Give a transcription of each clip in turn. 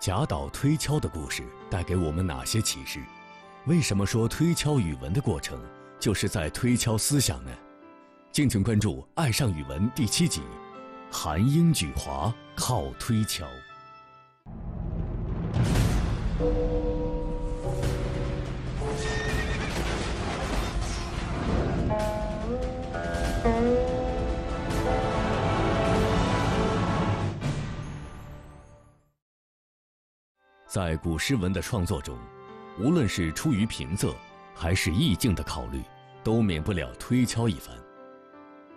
贾岛推敲的故事带给我们哪些启示？为什么说推敲语文的过程就是在推敲思想呢？敬请关注《爱上语文》第七集，《韩英举华靠推敲》。在古诗文的创作中，无论是出于平仄还是意境的考虑，都免不了推敲一番。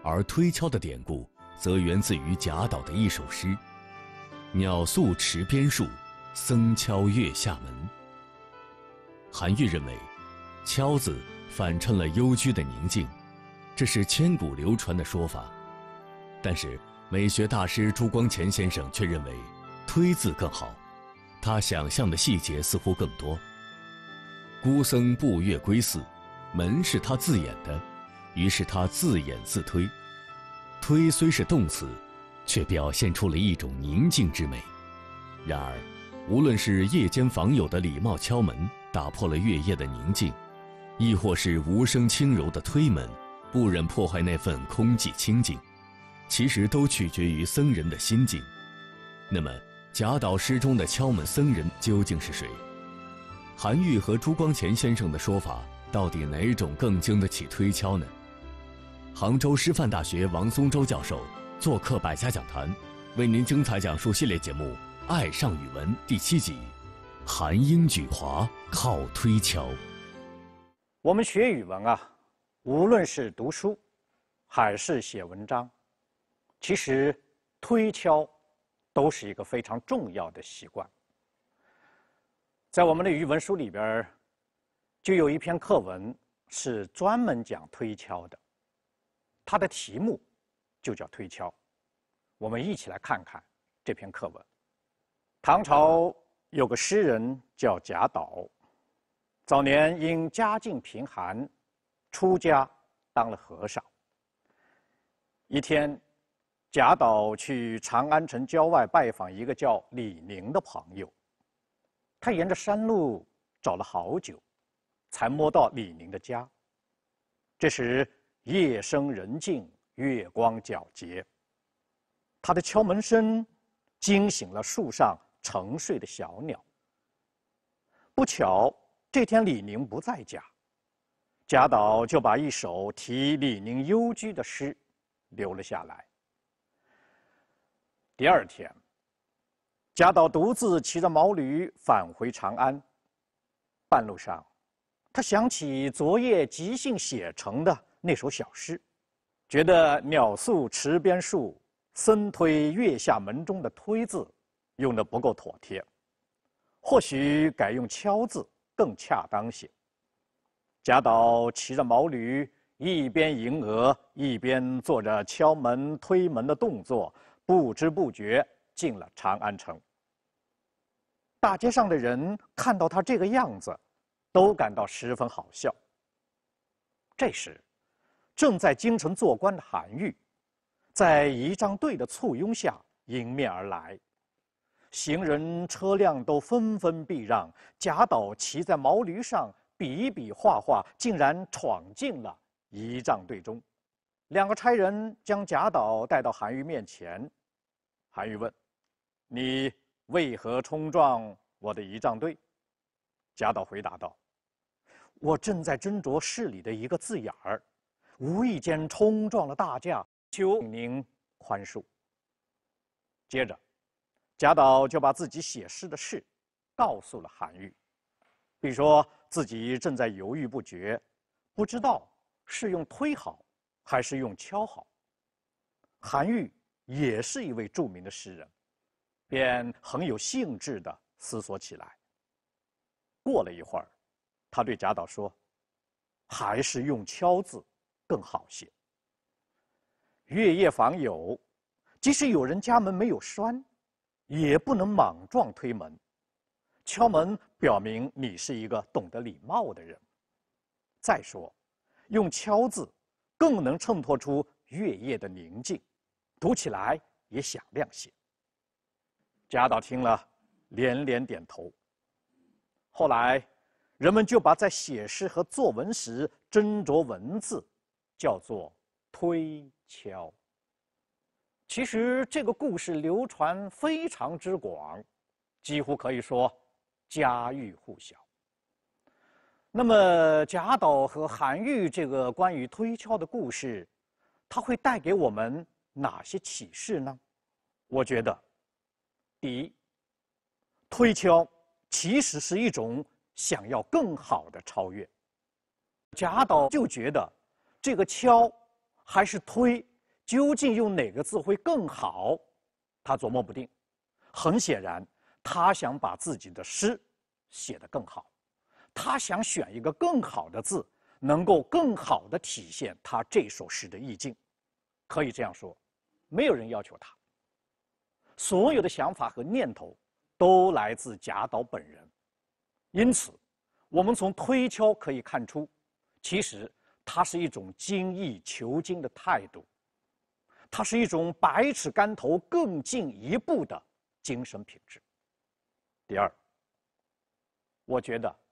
而推敲的典故，则源自于贾岛的一首诗：“鸟宿池边树，僧敲月下门。”韩愈认为，“敲”字反衬了幽居的宁静，这是千古流传的说法。但是，美学大师朱光潜先生却认为，“推”字更好。他想象的细节似乎更多。孤僧步月归寺，门是他自演的，于是他自演自推。推虽是动词，却表现出了一种宁静之美。然而，无论是夜间访友的礼貌敲门，打破了月夜的宁静，亦或是无声轻柔的推门，不忍破坏那份空寂清静，其实都取决于僧人的心境。那么？贾岛诗中的敲门僧人究竟是谁？韩愈和朱光潜先生的说法到底哪种更经得起推敲呢？杭州师范大学王松洲教授做客百家讲坛，为您精彩讲述系列节目《爱上语文》第七集：韩英举华靠推敲。我们学语文啊，无论是读书，还是写文章，其实推敲。都是一个非常重要的习惯，在我们的语文书里边，就有一篇课文是专门讲推敲的，它的题目就叫推敲。我们一起来看看这篇课文。唐朝有个诗人叫贾岛，早年因家境贫寒，出家当了和尚。一天。贾岛去长安城郊外拜访一个叫李宁的朋友，他沿着山路找了好久，才摸到李宁的家。这时夜深人静，月光皎洁。他的敲门声惊醒了树上沉睡的小鸟。不巧这天李宁不在家，贾岛就把一首题李宁幽居的诗留了下来。第二天，贾岛独自骑着毛驴返回长安。半路上，他想起昨夜即兴写成的那首小诗，觉得“鸟宿池边树，僧推月下门”中的“推”字用的不够妥帖，或许改用“敲”字更恰当些。贾岛骑着毛驴，一边吟额，一边做着敲门、推门的动作。不知不觉进了长安城。大街上的人看到他这个样子，都感到十分好笑。这时，正在京城做官的韩愈，在仪仗队的簇拥下迎面而来，行人车辆都纷纷避让。贾岛骑在毛驴上，比比划划，竟然闯进了仪仗队中。两个差人将贾岛带到韩愈面前，韩愈问：“你为何冲撞我的仪仗队？”贾岛回答道：“我正在斟酌诗里的一个字眼儿，无意间冲撞了大将，求您宽恕。”接着，贾岛就把自己写诗的事告诉了韩愈，并说自己正在犹豫不决，不知道是用‘推’好。还是用敲好。韩愈也是一位著名的诗人，便很有兴致地思索起来。过了一会儿，他对贾岛说：“还是用敲字更好些。”月夜访友，即使有人家门没有闩，也不能莽撞推门。敲门表明你是一个懂得礼貌的人。再说，用敲字。更能衬托出月夜的宁静，读起来也响亮些。贾岛听了连连点头。后来，人们就把在写诗和作文时斟酌文字，叫做推敲。其实这个故事流传非常之广，几乎可以说家喻户晓。那么，贾岛和韩愈这个关于推敲的故事，它会带给我们哪些启示呢？我觉得，第一，推敲其实是一种想要更好的超越。贾岛就觉得，这个敲还是推，究竟用哪个字会更好，他琢磨不定。很显然，他想把自己的诗写得更好。他想选一个更好的字，能够更好地体现他这首诗的意境。可以这样说，没有人要求他。所有的想法和念头都来自贾岛本人。因此，我们从推敲可以看出，其实他是一种精益求精的态度，他是一种百尺竿头更进一步的精神品质。第二，我觉得。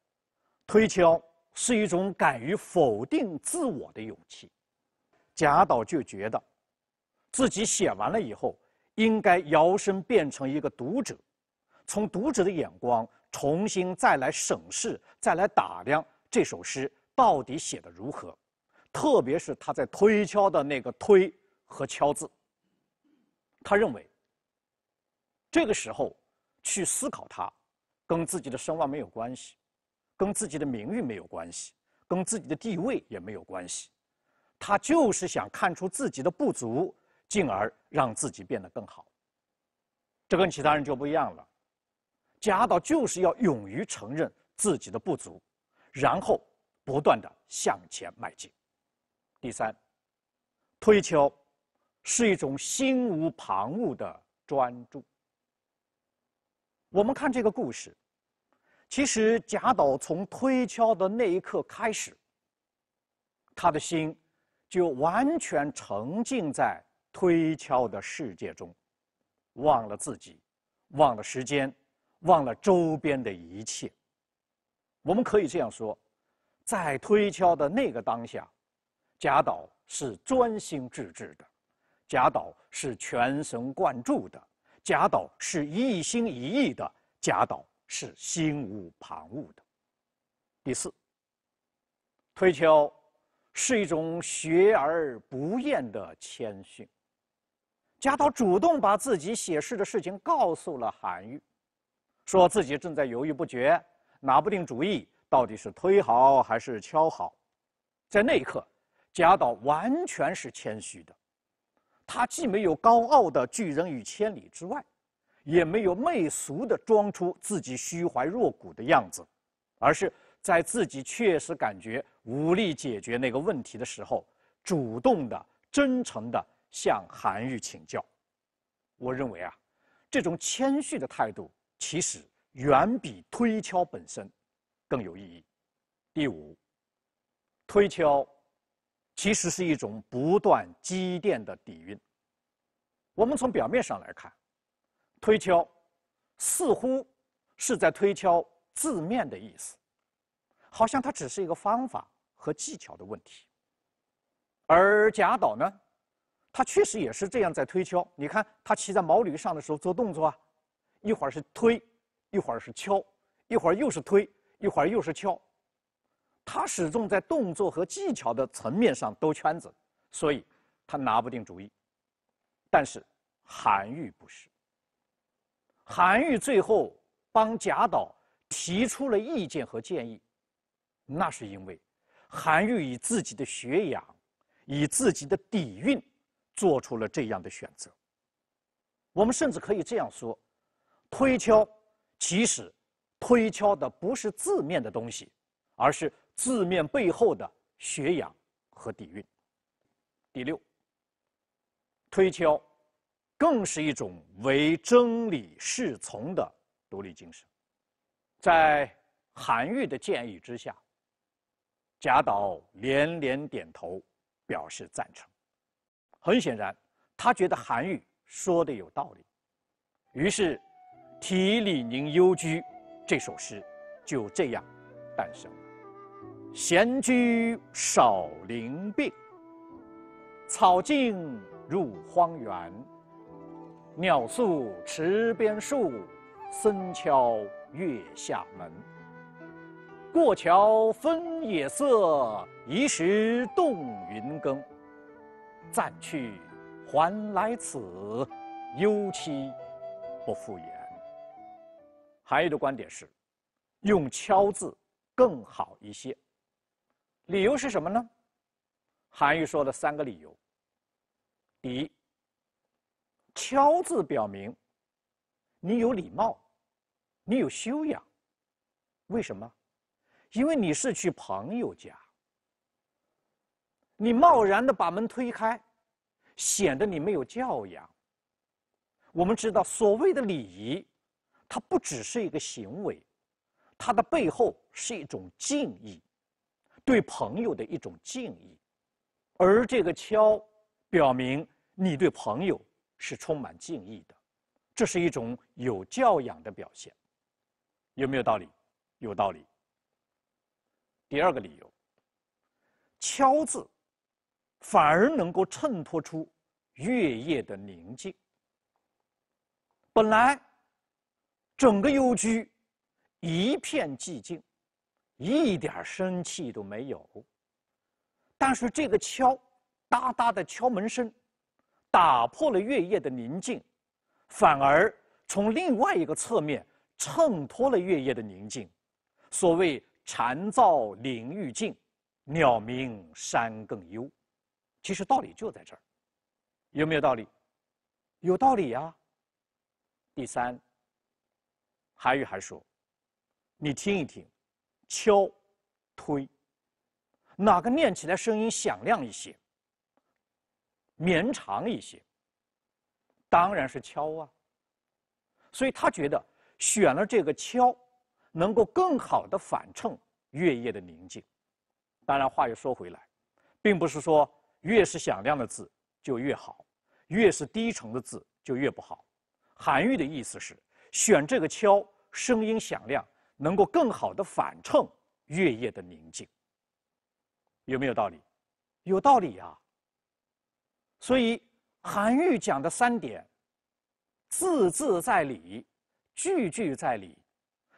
推敲是一种敢于否定自我的勇气，贾岛就觉得，自己写完了以后，应该摇身变成一个读者，从读者的眼光重新再来审视，再来打量这首诗到底写得如何，特别是他在推敲的那个推和敲字。他认为，这个时候去思考它，跟自己的声望没有关系。跟自己的名誉没有关系，跟自己的地位也没有关系，他就是想看出自己的不足，进而让自己变得更好。这跟其他人就不一样了，贾岛就是要勇于承认自己的不足，然后不断的向前迈进。第三，推敲是一种心无旁骛的专注。我们看这个故事。其实，贾岛从推敲的那一刻开始，他的心就完全沉浸在推敲的世界中，忘了自己，忘了时间，忘了周边的一切。我们可以这样说，在推敲的那个当下，贾岛是专心致志的，贾岛是全神贯注的，贾岛是一心一意的。贾岛。是心无旁骛的。第四，推敲是一种学而不厌的谦逊。贾岛主动把自己写诗的事情告诉了韩愈，说自己正在犹豫不决，拿不定主意，到底是推好还是敲好。在那一刻，贾岛完全是谦虚的，他既没有高傲的拒人于千里之外。也没有媚俗地装出自己虚怀若谷的样子，而是在自己确实感觉无力解决那个问题的时候，主动地、真诚地向韩愈请教。我认为啊，这种谦逊的态度其实远比推敲本身更有意义。第五，推敲其实是一种不断积淀的底蕴。我们从表面上来看。推敲，似乎是在推敲字面的意思，好像它只是一个方法和技巧的问题。而贾岛呢，他确实也是这样在推敲。你看他骑在毛驴上的时候做动作啊，一会儿是推，一会儿是敲，一会儿又是推，一会儿又是敲，他始终在动作和技巧的层面上兜圈子，所以他拿不定主意。但是韩愈不是。韩愈最后帮贾岛提出了意见和建议，那是因为韩愈以自己的学养、以自己的底蕴做出了这样的选择。我们甚至可以这样说：推敲，其实推敲的不是字面的东西，而是字面背后的学养和底蕴。第六，推敲。更是一种为真理是从的独立精神，在韩愈的建议之下，贾岛连连点头，表示赞成。很显然，他觉得韩愈说的有道理，于是，题李宁幽居这首诗就这样诞生了。闲居少林病，草径入荒园。鸟宿池边树，僧敲月下门。过桥分野色，疑是动云根。暂去还来此，幽期不复言。韩愈的观点是，用敲字更好一些。理由是什么呢？韩愈说了三个理由。第一。敲字表明，你有礼貌，你有修养。为什么？因为你是去朋友家，你贸然的把门推开，显得你没有教养。我们知道，所谓的礼仪，它不只是一个行为，它的背后是一种敬意，对朋友的一种敬意。而这个敲，表明你对朋友。是充满敬意的，这是一种有教养的表现，有没有道理？有道理。第二个理由，敲字反而能够衬托出月夜的宁静。本来整个幽居一片寂静，一点生气都没有，但是这个敲，哒哒的敲门声。打破了月夜的宁静，反而从另外一个侧面衬托了月夜的宁静。所谓“蝉噪林愈静，鸟鸣山更幽”，其实道理就在这儿，有没有道理？有道理呀。第三，韩愈还说：“你听一听，敲，推，哪个念起来声音响亮一些？”绵长一些，当然是敲啊。所以他觉得选了这个敲，能够更好的反衬月夜的宁静。当然话又说回来，并不是说越是响亮的字就越好，越是低沉的字就越不好。韩愈的意思是选这个敲，声音响亮，能够更好的反衬月夜的宁静。有没有道理？有道理呀。所以，韩愈讲的三点，字字在理，句句在理。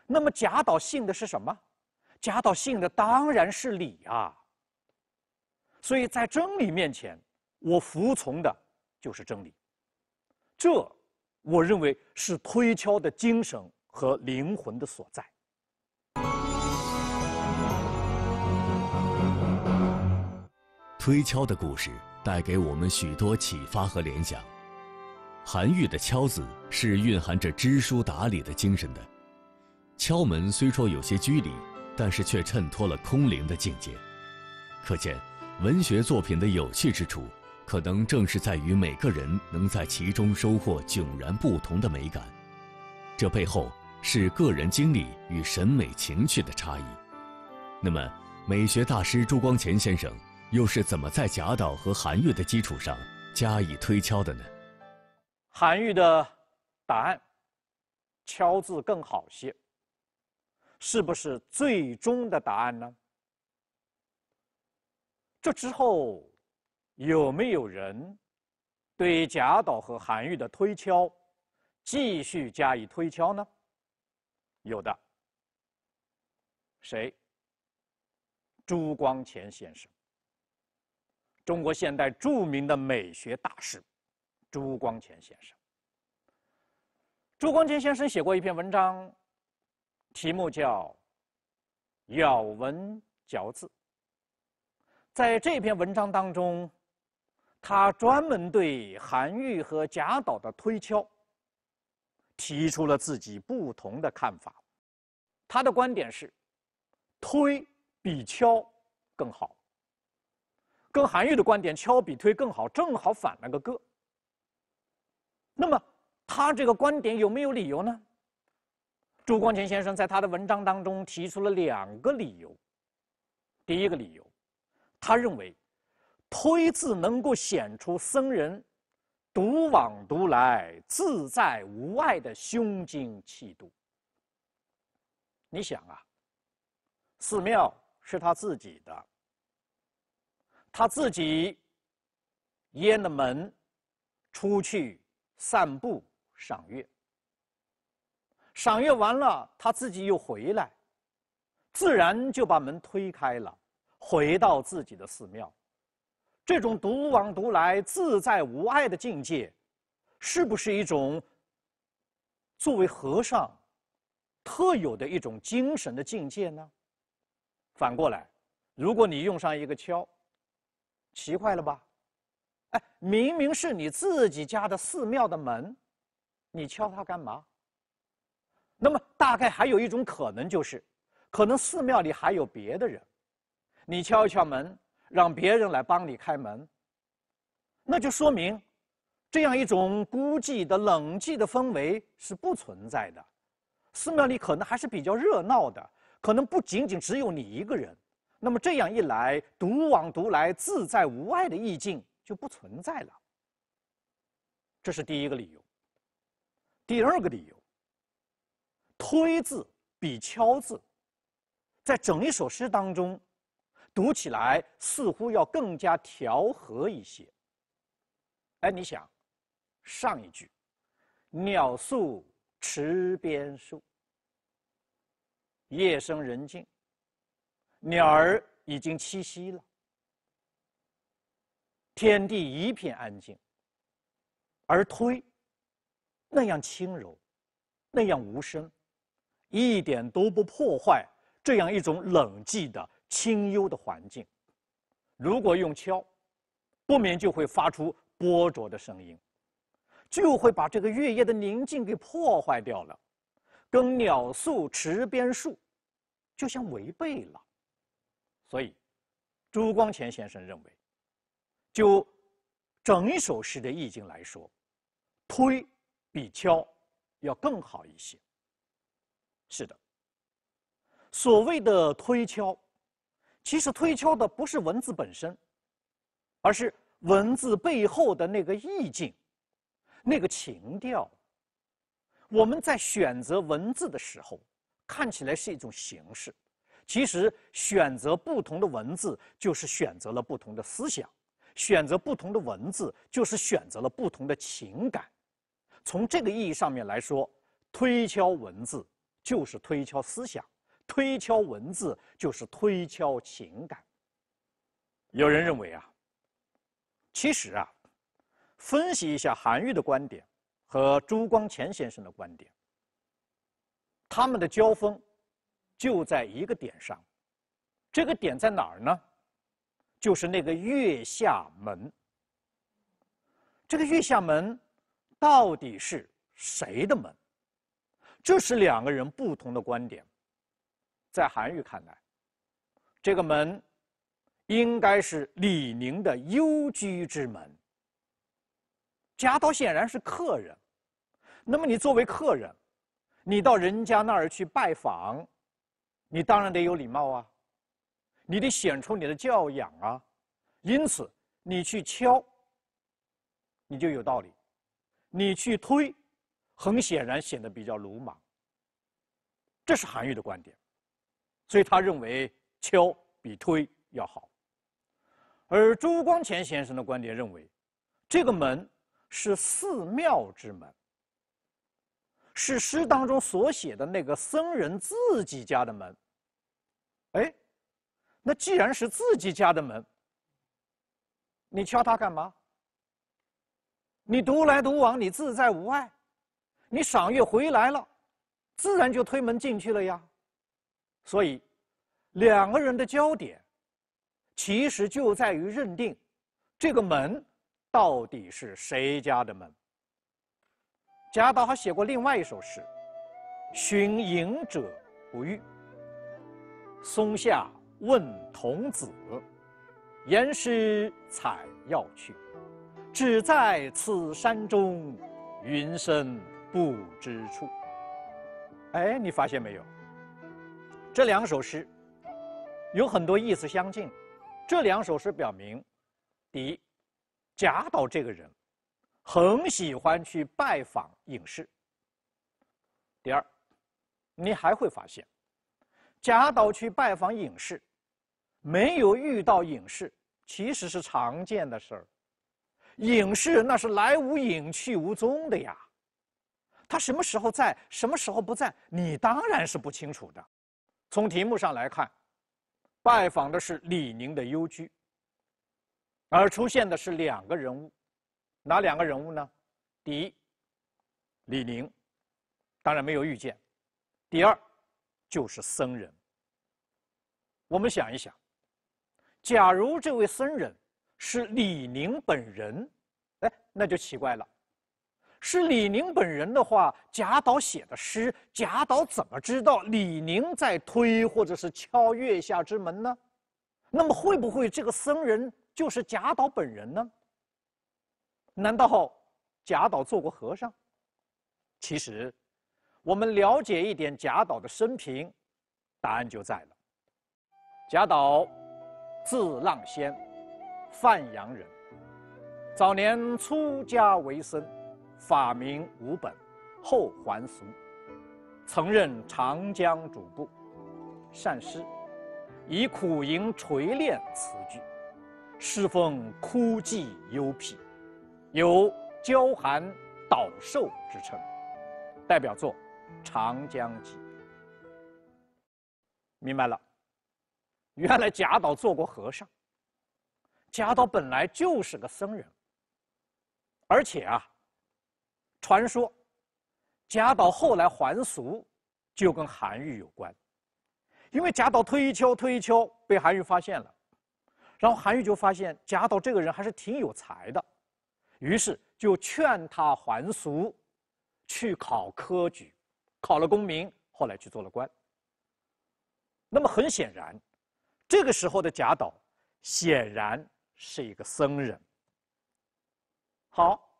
那么，贾岛信的是什么？贾岛信的当然是理啊。所以在真理面前，我服从的就是真理。这，我认为是推敲的精神和灵魂的所在。推敲的故事。带给我们许多启发和联想。韩愈的“敲”字是蕴含着知书达理的精神的。敲门虽说有些拘礼，但是却衬托了空灵的境界。可见，文学作品的有趣之处，可能正是在于每个人能在其中收获迥然不同的美感。这背后是个人经历与审美情趣的差异。那么，美学大师朱光潜先生。又是怎么在贾岛和韩愈的基础上加以推敲的呢？韩愈的答案，“敲”字更好些。是不是最终的答案呢？这之后，有没有人对贾岛和韩愈的推敲继续加以推敲呢？有的。谁？朱光潜先生。中国现代著名的美学大师朱光潜先生。朱光潜先生写过一篇文章，题目叫《咬文嚼字》。在这篇文章当中，他专门对韩愈和贾岛的推敲提出了自己不同的看法。他的观点是，推比敲更好。跟韩愈的观点“敲比推更好”正好反了个个。那么，他这个观点有没有理由呢？朱光潜先生在他的文章当中提出了两个理由。第一个理由，他认为，推字能够显出僧人独往独来、自在无碍的胸襟气度。你想啊，寺庙是他自己的。他自己掩了门，出去散步赏月。赏月完了，他自己又回来，自然就把门推开了，回到自己的寺庙。这种独往独来、自在无碍的境界，是不是一种作为和尚特有的一种精神的境界呢？反过来，如果你用上一个敲，奇怪了吧？哎，明明是你自己家的寺庙的门，你敲它干嘛？那么大概还有一种可能就是，可能寺庙里还有别的人，你敲一敲门，让别人来帮你开门。那就说明，这样一种孤寂的冷寂的氛围是不存在的，寺庙里可能还是比较热闹的，可能不仅仅只有你一个人。那么这样一来，独往独来、自在无碍的意境就不存在了。这是第一个理由。第二个理由，推字比敲字，在整一首诗当中，读起来似乎要更加调和一些。哎，你想，上一句，鸟宿池边树，夜深人静。鸟儿已经栖息了，天地一片安静。而推，那样轻柔，那样无声，一点都不破坏这样一种冷寂的清幽的环境。如果用敲，不免就会发出波折的声音，就会把这个月夜的宁静给破坏掉了，跟鸟宿池边树，就像违背了。所以，朱光潜先生认为，就整一首诗的意境来说，推比敲要更好一些。是的，所谓的推敲，其实推敲的不是文字本身，而是文字背后的那个意境、那个情调。我们在选择文字的时候，看起来是一种形式。其实选择不同的文字，就是选择了不同的思想；选择不同的文字，就是选择了不同的情感。从这个意义上面来说，推敲文字就是推敲思想，推敲文字就是推敲情感。有人认为啊，其实啊，分析一下韩愈的观点和朱光潜先生的观点，他们的交锋。就在一个点上，这个点在哪儿呢？就是那个月下门。这个月下门到底是谁的门？这是两个人不同的观点。在韩愈看来，这个门应该是李宁的幽居之门。贾岛显然是客人，那么你作为客人，你到人家那儿去拜访。你当然得有礼貌啊，你得显出你的教养啊，因此你去敲，你就有道理；你去推，很显然显得比较鲁莽。这是韩愈的观点，所以他认为敲比推要好。而朱光潜先生的观点认为，这个门是寺庙之门，是诗当中所写的那个僧人自己家的门。哎，那既然是自己家的门，你敲它干嘛？你独来独往，你自在无碍，你赏月回来了，自然就推门进去了呀。所以，两个人的焦点，其实就在于认定，这个门到底是谁家的门。贾岛还写过另外一首诗，《寻隐者不遇》。松下问童子，言师采药去，只在此山中，云深不知处。哎，你发现没有？这两首诗有很多意思相近。这两首诗表明，第一，贾岛这个人很喜欢去拜访隐士；第二，你还会发现。贾岛去拜访隐士，没有遇到隐士，其实是常见的事儿。隐士那是来无影去无踪的呀，他什么时候在，什么时候不在，你当然是不清楚的。从题目上来看，拜访的是李宁的幽居，而出现的是两个人物，哪两个人物呢？第一，李宁，当然没有遇见；第二。就是僧人。我们想一想，假如这位僧人是李宁本人，哎，那就奇怪了。是李宁本人的话，贾岛写的诗，贾岛怎么知道李宁在推或者是敲月下之门呢？那么，会不会这个僧人就是贾岛本人呢？难道贾岛做过和尚？其实。我们了解一点贾岛的生平，答案就在了。贾岛，字浪仙，范阳人。早年出家为僧，法名无本，后还俗，曾任长江主簿，善诗，以苦吟锤炼词句，诗风枯寂幽僻，有“交寒岛寿之称，代表作。《长江集》，明白了，原来贾岛做过和尚。贾岛本来就是个僧人，而且啊，传说贾岛后来还俗，就跟韩愈有关，因为贾岛推一丘推一丘被韩愈发现了，然后韩愈就发现贾岛这个人还是挺有才的，于是就劝他还俗，去考科举。考了功名，后来去做了官。那么很显然，这个时候的贾岛显然是一个僧人。好，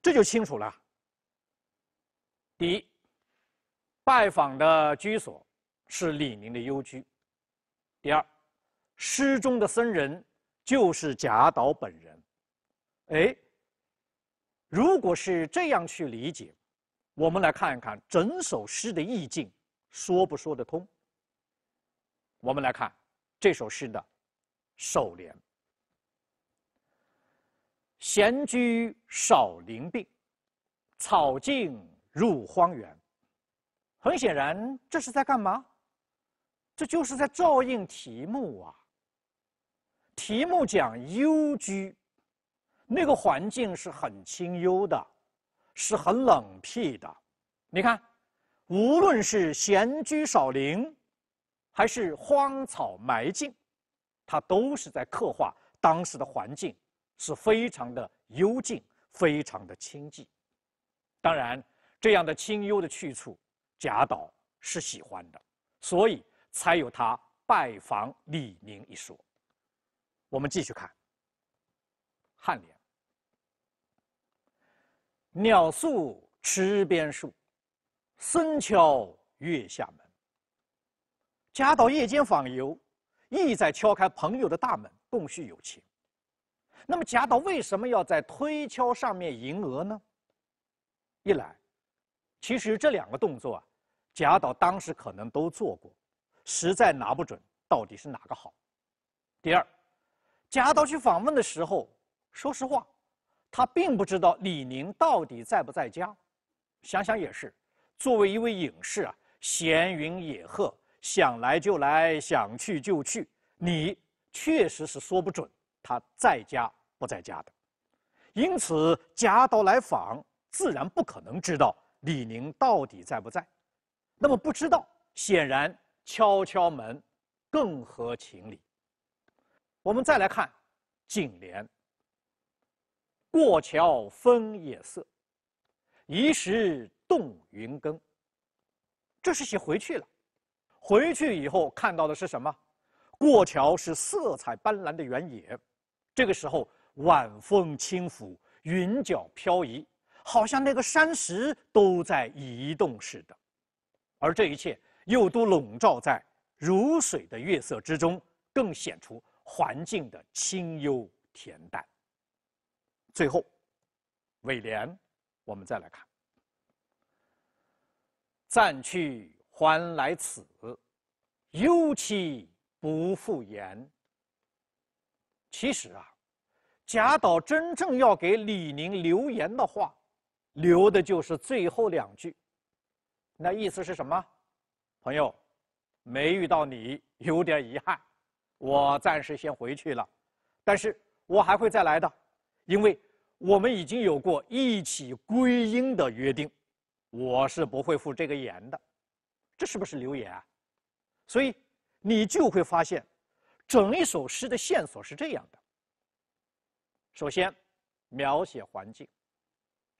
这就清楚了。第一，拜访的居所是李明的幽居；第二，诗中的僧人就是贾岛本人。哎，如果是这样去理解。我们来看一看整首诗的意境，说不说得通？我们来看这首诗的首联：“闲居少林病，草径入荒园。”很显然，这是在干嘛？这就是在照应题目啊。题目讲幽居，那个环境是很清幽的。是很冷僻的，你看，无论是闲居少林，还是荒草埋径，它都是在刻画当时的环境是非常的幽静，非常的清寂。当然，这样的清幽的去处，贾岛是喜欢的，所以才有他拜访李明一说。我们继续看颔联。鸟宿池边树，僧敲月下门。贾岛夜间访游，意在敲开朋友的大门，共叙友情。那么贾岛为什么要在推敲上面吟额呢？一来，其实这两个动作啊，贾岛当时可能都做过，实在拿不准到底是哪个好。第二，贾岛去访问的时候，说实话。他并不知道李宁到底在不在家，想想也是，作为一位隐士啊，闲云野鹤，想来就来，想去就去，你确实是说不准他在家不在家的，因此贾岛来访，自然不可能知道李宁到底在不在。那么不知道，显然敲敲门更合情理。我们再来看颈联。过桥风野色，移是动云根。这是写回去了，回去以后看到的是什么？过桥是色彩斑斓的原野，这个时候晚风轻拂，云脚飘移，好像那个山石都在移动似的，而这一切又都笼罩在如水的月色之中，更显出环境的清幽恬淡。最后，尾联，我们再来看：“暂去还来此，忧期不复言。”其实啊，贾岛真正要给李宁留言的话，留的就是最后两句。那意思是什么？朋友，没遇到你有点遗憾，我暂时先回去了，但是我还会再来的。因为我们已经有过一起归因的约定，我是不会付这个言的，这是不是留言啊？所以你就会发现，整一首诗的线索是这样的：首先描写环境，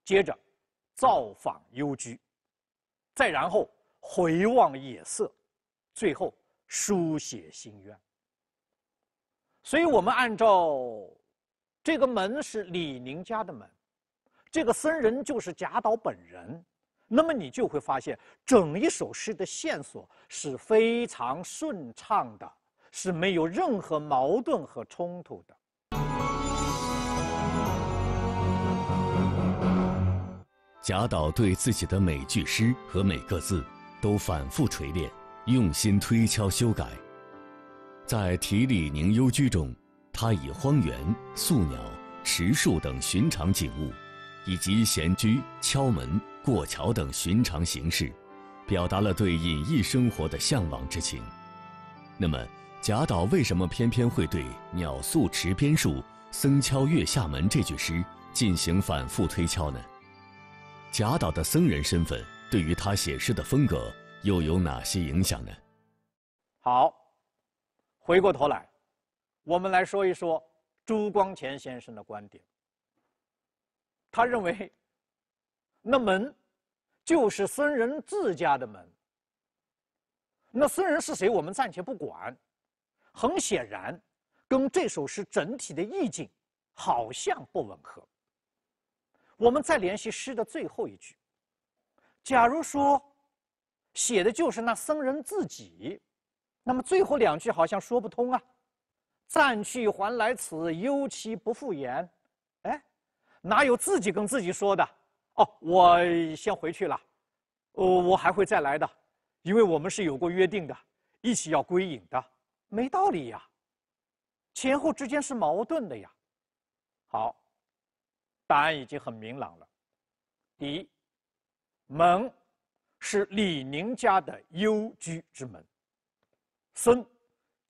接着造访幽居，再然后回望野色，最后书写心愿。所以我们按照。这个门是李宁家的门，这个僧人就是贾岛本人。那么你就会发现，整一首诗的线索是非常顺畅的，是没有任何矛盾和冲突的。贾岛对自己的每句诗和每个字都反复锤炼，用心推敲修改。在《题李宁幽居》中。他以荒原、宿鸟、池树等寻常景物，以及闲居、敲门、过桥等寻常形式，表达了对隐逸生活的向往之情。那么，贾岛为什么偏偏会对“鸟宿池边树，僧敲月下门”这句诗进行反复推敲呢？贾岛的僧人身份对于他写诗的风格又有哪些影响呢？好，回过头来。我们来说一说朱光潜先生的观点。他认为，那门就是僧人自家的门。那僧人是谁？我们暂且不管。很显然，跟这首诗整体的意境好像不吻合。我们再联系诗的最后一句，假如说写的就是那僧人自己，那么最后两句好像说不通啊。暂去还来此，忧其不复言。哎，哪有自己跟自己说的？哦，我先回去了。哦，我还会再来的，因为我们是有过约定的，一起要归隐的。没道理呀，前后之间是矛盾的呀。好，答案已经很明朗了。第一，门是李宁家的幽居之门。孙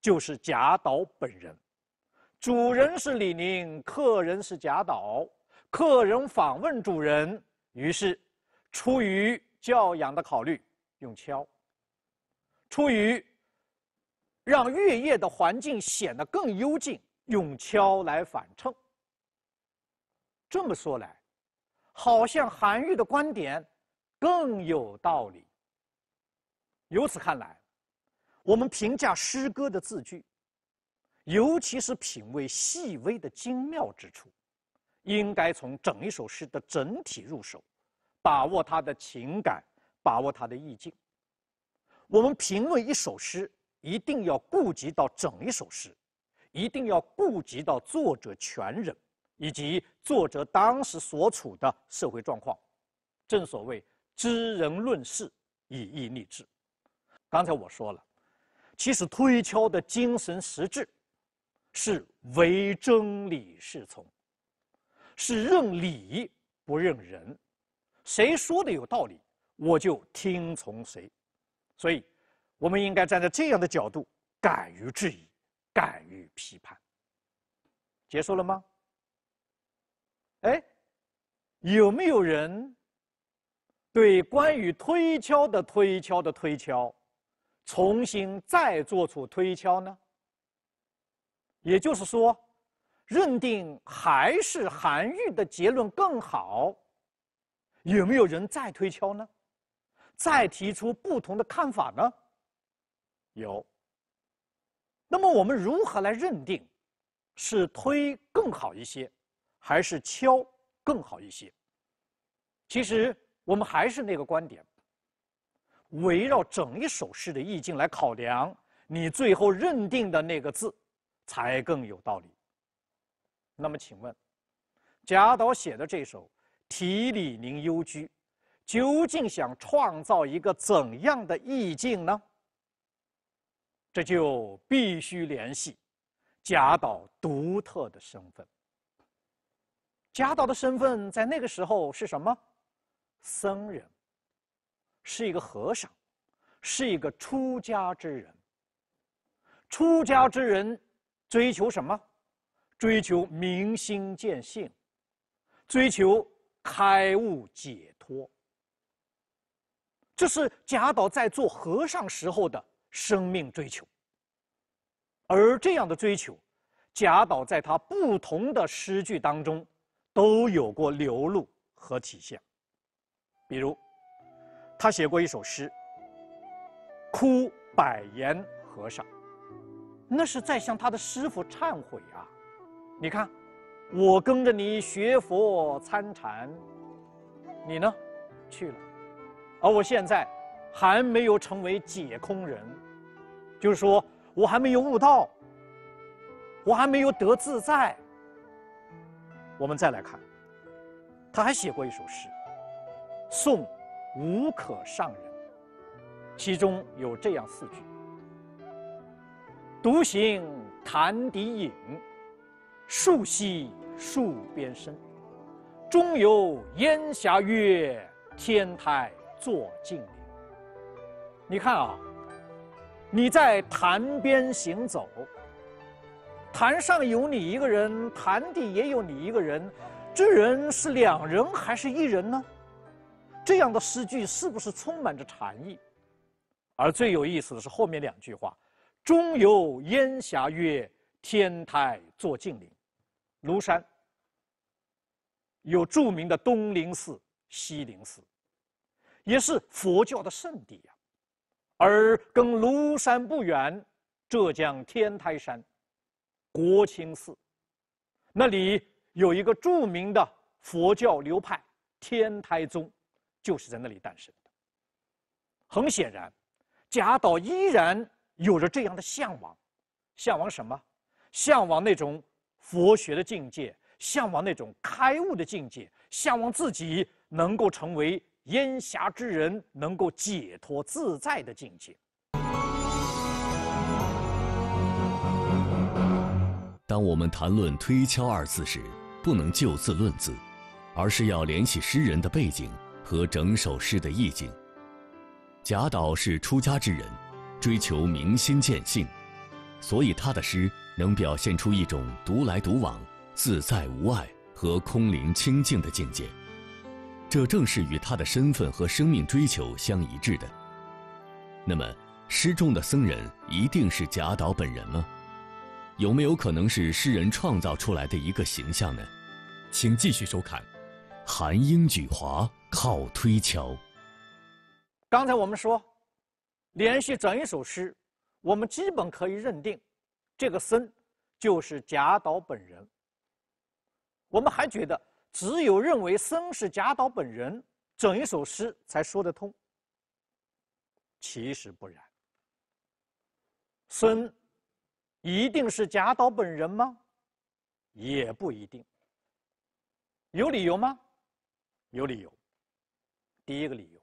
就是贾岛本人，主人是李宁，客人是贾岛。客人访问主人，于是，出于教养的考虑，用敲；出于让月夜的环境显得更幽静，用敲来反衬。这么说来，好像韩愈的观点更有道理。由此看来。我们评价诗歌的字句，尤其是品味细微的精妙之处，应该从整一首诗的整体入手，把握它的情感，把握它的意境。我们评论一首诗，一定要顾及到整一首诗，一定要顾及到作者全人，以及作者当时所处的社会状况。正所谓知人论事，以意立志。刚才我说了。其实推敲的精神实质，是唯真理是从，是认理不认人，谁说的有道理，我就听从谁。所以，我们应该站在这样的角度，敢于质疑，敢于批判。结束了吗？哎，有没有人对关于推敲的推敲的推敲？重新再做出推敲呢？也就是说，认定还是韩愈的结论更好，有没有人再推敲呢？再提出不同的看法呢？有。那么我们如何来认定，是推更好一些，还是敲更好一些？其实我们还是那个观点。围绕整一首诗的意境来考量，你最后认定的那个字，才更有道理。那么，请问，贾岛写的这首《题李凝幽居》，究竟想创造一个怎样的意境呢？这就必须联系贾岛独特的身份。贾岛的身份在那个时候是什么？僧人。是一个和尚，是一个出家之人。出家之人追求什么？追求明心见性，追求开悟解脱。这是贾岛在做和尚时候的生命追求。而这样的追求，贾岛在他不同的诗句当中都有过流露和体现，比如。他写过一首诗，《哭百言和尚》，那是在向他的师傅忏悔啊。你看，我跟着你学佛参禅，你呢，去了，而我现在还没有成为解空人，就是说我还没有悟道，我还没有得自在。我们再来看，他还写过一首诗，《送》。无可上人，其中有这样四句：独行潭底影，树息树边声。中有烟霞月，天台坐静明。你看啊，你在潭边行走，潭上有你一个人，潭底也有你一个人，这人是两人还是一人呢？这样的诗句是不是充满着禅意？而最有意思的是后面两句话：“中游烟霞月，天台作静林。”庐山有著名的东林寺、西林寺，也是佛教的圣地呀。而跟庐山不远，浙江天台山国清寺那里有一个著名的佛教流派——天台宗。就是在那里诞生的。很显然，贾岛依然有着这样的向往，向往什么？向往那种佛学的境界，向往那种开悟的境界，向往自己能够成为烟霞之人，能够解脱自在的境界。当我们谈论“推敲”二字时，不能就字论字，而是要联系诗人的背景。和整首诗的意境。贾岛是出家之人，追求明心见性，所以他的诗能表现出一种独来独往、自在无碍和空灵清净的境界，这正是与他的身份和生命追求相一致的。那么，诗中的僧人一定是贾岛本人吗？有没有可能是诗人创造出来的一个形象呢？请继续收看，寒英举华。靠推敲。刚才我们说，联系整一首诗，我们基本可以认定，这个僧就是贾岛本人。我们还觉得，只有认为僧是贾岛本人，整一首诗才说得通。其实不然。僧一定是贾岛本人吗？也不一定。有理由吗？有理由。第一个理由，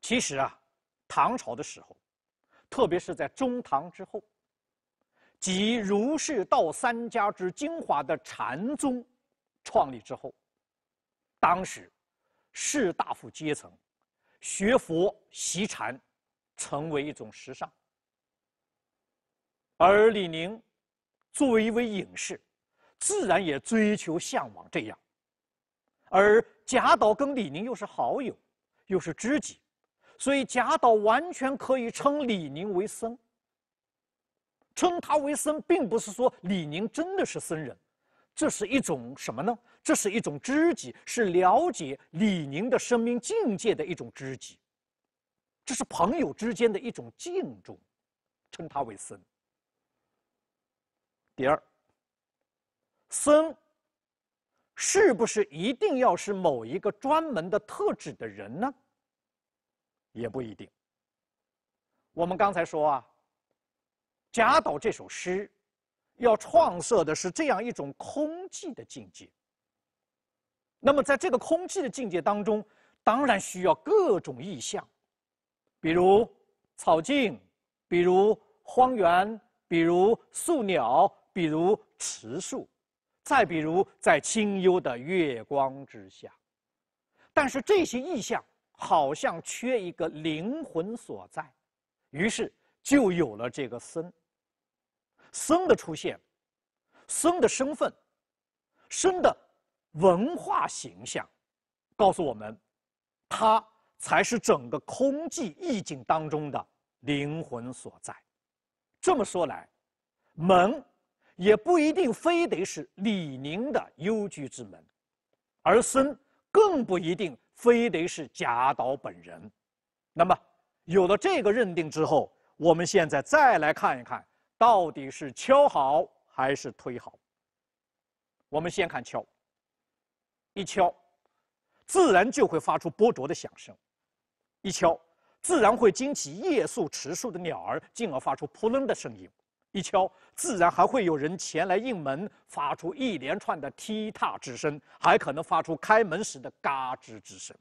其实啊，唐朝的时候，特别是在中唐之后，集儒释道三家之精华的禅宗创立之后，当时士大夫阶层学佛习禅成为一种时尚，而李宁作为一位隐士，自然也追求向往这样。而贾岛跟李宁又是好友，又是知己，所以贾岛完全可以称李宁为僧。称他为僧，并不是说李宁真的是僧人，这是一种什么呢？这是一种知己，是了解李宁的生命境界的一种知己。这是朋友之间的一种敬重，称他为僧。第二，僧。是不是一定要是某一个专门的特指的人呢？也不一定。我们刚才说啊，贾岛这首诗，要创设的是这样一种空寂的境界。那么，在这个空寂的境界当中，当然需要各种意象，比如草径，比如荒原，比如宿鸟，比如池树。再比如，在清幽的月光之下，但是这些意象好像缺一个灵魂所在，于是就有了这个僧。僧的出现，僧的身份，僧的文化形象，告诉我们，他才是整个空寂意境当中的灵魂所在。这么说来，门。也不一定非得是李宁的幽居之门，而孙更不一定非得是贾岛本人。那么，有了这个认定之后，我们现在再来看一看，到底是敲好还是推好。我们先看敲。一敲，自然就会发出波啄的响声；一敲，自然会惊起夜宿池树的鸟儿，进而发出扑棱的声音。一敲，自然还会有人前来应门，发出一连串的踢踏之声，还可能发出开门时的嘎吱之声。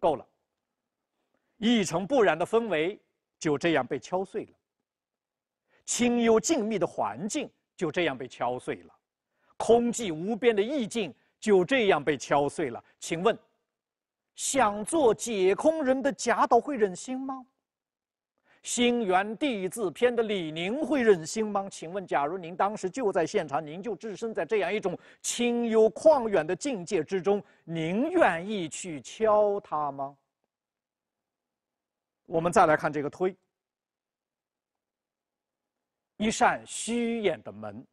够了，一尘不染的氛围就这样被敲碎了，清幽静谧的环境就这样被敲碎了，空寂无边的意境就这样被敲碎了。请问，想做解空人的贾岛会忍心吗？心源地字篇的李宁会忍心吗？请问，假如您当时就在现场，您就置身在这样一种清幽旷远的境界之中，您愿意去敲它吗？我们再来看这个推，一扇虚掩的门，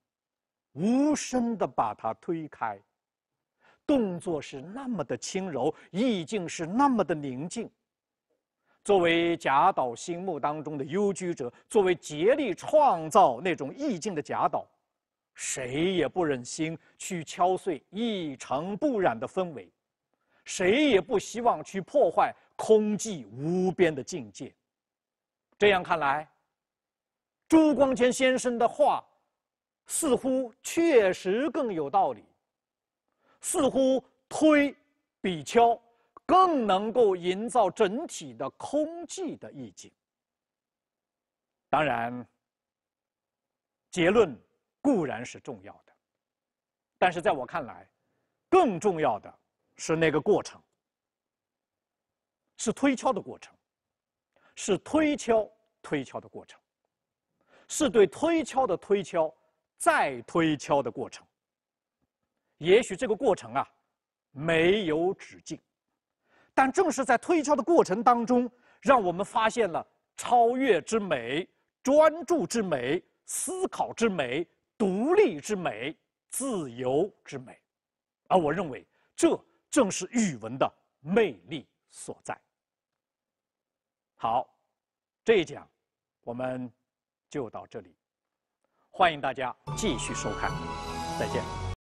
无声的把它推开，动作是那么的轻柔，意境是那么的宁静。作为贾岛心目当中的幽居者，作为竭力创造那种意境的贾岛，谁也不忍心去敲碎一尘不染的氛围，谁也不希望去破坏空寂无边的境界。这样看来，朱光潜先生的话似乎确实更有道理，似乎推比敲。更能够营造整体的空寂的意境。当然，结论固然是重要的，但是在我看来，更重要的是那个过程，是推敲的过程，是推敲推敲的过程，是对推敲的推敲再推敲的过程。也许这个过程啊，没有止境。但正是在推敲的过程当中，让我们发现了超越之美、专注之美、思考之美、独立之美、自由之美，而我认为这正是语文的魅力所在。好，这一讲我们就到这里，欢迎大家继续收看，再见。